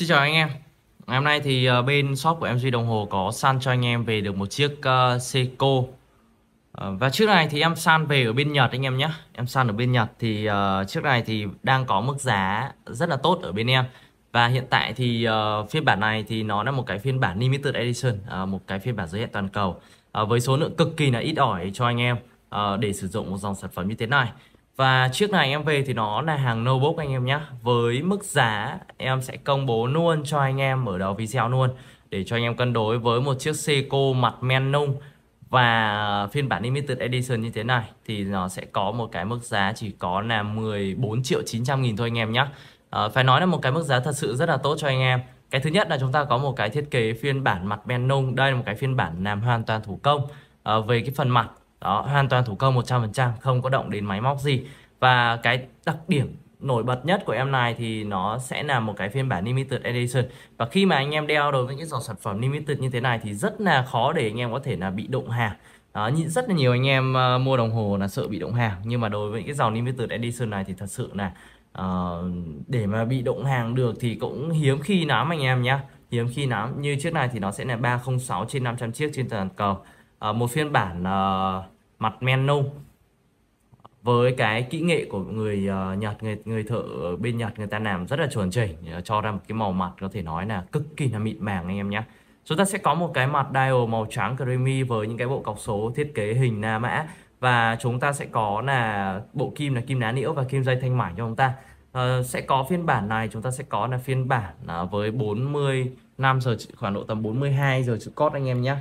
Xin chào anh em Ngày hôm nay thì ờ, bên shop của em Duy Đồng Hồ có san cho anh em về được một chiếc uh, Seiko uh, Và trước này thì em san về ở bên Nhật anh em nhé Em san ở bên Nhật thì uh, chiếc này thì đang có mức giá rất là tốt ở bên em Và hiện tại thì uh, phiên bản này thì nó là một cái phiên bản Limited Edition uh, Một cái phiên bản giới hạn toàn cầu uh, Với số lượng cực kỳ là ít ỏi cho anh em uh, để sử dụng một dòng sản phẩm như thế này và chiếc này em về thì nó là hàng notebook anh em nhé Với mức giá em sẽ công bố luôn cho anh em ở đầu video luôn Để cho anh em cân đối với một chiếc Seiko mặt men nung Và phiên bản limited edition như thế này Thì nó sẽ có một cái mức giá chỉ có là 14 triệu 900 nghìn thôi anh em nhé à, ờ, Phải nói là một cái mức giá thật sự rất là tốt cho anh em cái thứ nhất là chúng ta có một cái thiết kế phiên bản mặt men nung đây là một cái phiên bản làm hoàn toàn thủ công à, về cái phần mặt đó hoàn toàn thủ công 100% không có động đến máy móc gì và cái đặc điểm nổi bật nhất của em này thì nó sẽ là một cái phiên bản limited edition và khi mà anh em đeo đối với những dòng sản phẩm limited như thế này thì rất là khó để anh em có thể là bị động hàng đó, rất là nhiều anh em uh, mua đồng hồ là sợ bị động hàng nhưng mà đối với những cái dòng limited edition này thì thật sự là uh, để mà bị động hàng được thì cũng hiếm khi lắm anh em nhé hiếm khi lắm như trước này thì nó sẽ là 306 trên 500 chiếc trên toàn cầu Ờ, một phiên bản uh, mặt men nung với cái kỹ nghệ của người uh, Nhật người người thợ bên Nhật người ta làm rất là chuẩn chỉnh cho ra một cái màu mặt có thể nói là cực kỳ là mịn màng anh em nhé chúng ta sẽ có một cái mặt dial màu trắng creamy với những cái bộ cọc số thiết kế hình na mã và chúng ta sẽ có là bộ kim là kim đá liễu và kim dây thanh mảnh cho chúng ta uh, sẽ có phiên bản này chúng ta sẽ có là phiên bản uh, với 45 giờ khoảng độ tầm 42 giờ chữ cốt anh em nhé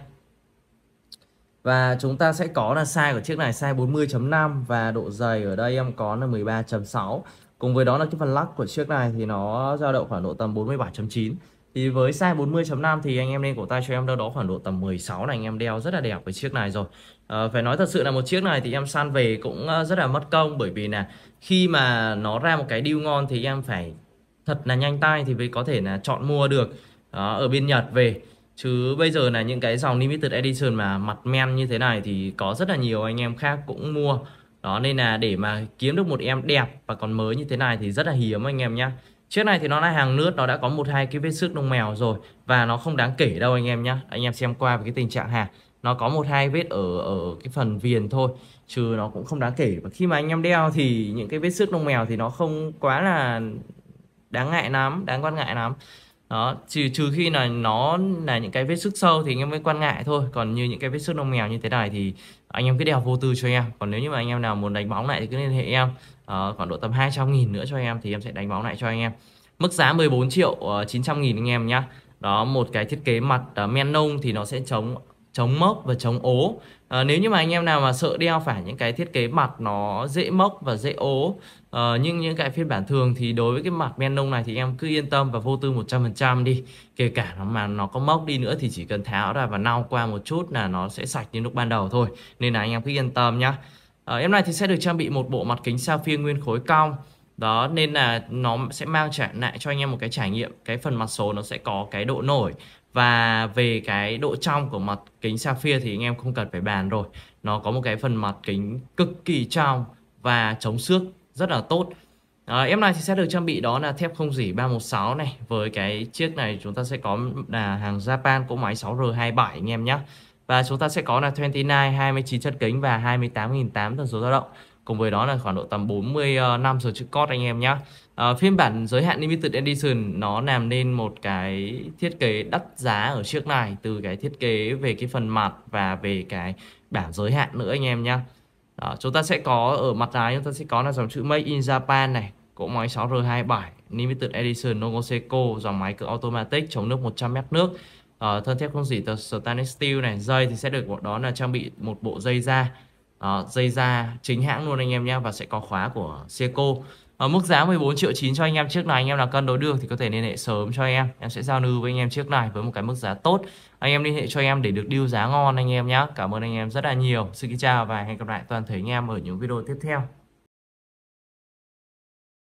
và chúng ta sẽ có là size của chiếc này size 40.5 và độ dày ở đây em có là 13.6. Cùng với đó là cái phần lắc của chiếc này thì nó dao động khoảng độ tầm 47.9. Thì với size 40.5 thì anh em nên cổ tay cho em đâu đó khoảng độ tầm 16 này anh em đeo rất là đẹp với chiếc này rồi. À, phải nói thật sự là một chiếc này thì em săn về cũng ờ, rất là mất công bởi vì là khi mà nó ra một cái deal ngon thì em phải thật là nhanh tay thì mới có thể là chọn mua được à, ở bên Nhật về chứ bây giờ là những cái dòng limited edition mà mặt men như thế này thì có rất là nhiều anh em khác cũng mua đó nên là để mà kiếm được một em đẹp và còn mới như thế này thì rất là hiếm anh em nhé Chiếc này thì nó là hàng nước, nó đã có một hai cái vết xước lông mèo rồi và nó không đáng kể đâu anh em nhé Anh em xem qua về cái tình trạng hàng, nó có một hai vết ở ở cái phần viền thôi chứ nó cũng không đáng kể. Và khi mà anh em đeo thì những cái vết xước lông mèo thì nó không quá là đáng ngại lắm, đáng quan ngại lắm đó trừ, trừ khi là nó là những cái vết sức sâu thì anh em mới quan ngại thôi còn như những cái vết sức nông mèo như thế này thì anh em cứ đeo vô tư cho em còn nếu như mà anh em nào muốn đánh bóng lại thì cứ liên hệ em à, khoảng độ tầm 200 nghìn nữa cho em thì em sẽ đánh bóng lại cho anh em mức giá 14 triệu ờ, chín trăm nghìn anh em nhá đó một cái thiết kế mặt uh, men nông thì nó sẽ chống chống mốc và chống ố à, nếu như mà anh em nào mà sợ đeo phải những cái thiết kế mặt nó dễ mốc và dễ ố à, nhưng những cái phiên bản thường thì đối với cái mặt men nông này thì em cứ yên tâm và vô tư 100% đi kể cả nó mà nó có mốc đi nữa thì chỉ cần tháo ra và lau qua một chút là nó sẽ sạch như lúc ban đầu thôi nên là anh em cứ yên tâm nhá à, em này thì sẽ được trang bị một bộ mặt kính sao phia nguyên khối cong đó nên là nó sẽ mang trả lại cho anh em một cái trải nghiệm cái phần mặt số nó sẽ có cái độ nổi và về cái độ trong của mặt kính sapphire thì anh em không cần phải bàn rồi nó có một cái phần mặt kính cực kỳ trong và chống xước rất là tốt à, em này thì sẽ được trang bị đó là thép không dỉ 316 này với cái chiếc này chúng ta sẽ có là hàng Japan của máy 6R27 anh em nhé và chúng ta sẽ có là 29 29 chất kính và 28.800 tần số dao động Cùng với đó là khoảng độ tầm ờ, năm giờ chữ code anh em nhé. À, ờ, phiên bản giới hạn Limited Edition nó làm nên một cái thiết kế đắt giá ở chiếc này từ cái thiết kế về cái phần mặt và về cái bảng giới hạn nữa anh em nhé. Đó, chúng ta sẽ có ở mặt trái chúng ta sẽ có là dòng chữ Made in Japan này, cỗ máy 6R27 Limited Edition logo Seiko, dòng máy cực automatic chống nước 100 mét nước. À, thân thép không dỉ từ stainless steel này, dây thì sẽ được đó là trang bị một bộ dây da Ờ, dây da chính hãng luôn anh em nhé và sẽ có khóa của Seco ở ờ, mức giá 14 triệu 9 cho anh em chiếc này anh em nào cân đối được thì có thể liên hệ sớm cho em em sẽ giao lưu với anh em chiếc này với một cái mức giá tốt anh em liên hệ cho em để được deal giá ngon anh em nhé cảm ơn anh em rất là nhiều xin kính chào và hẹn gặp lại toàn thể anh em ở những video tiếp theo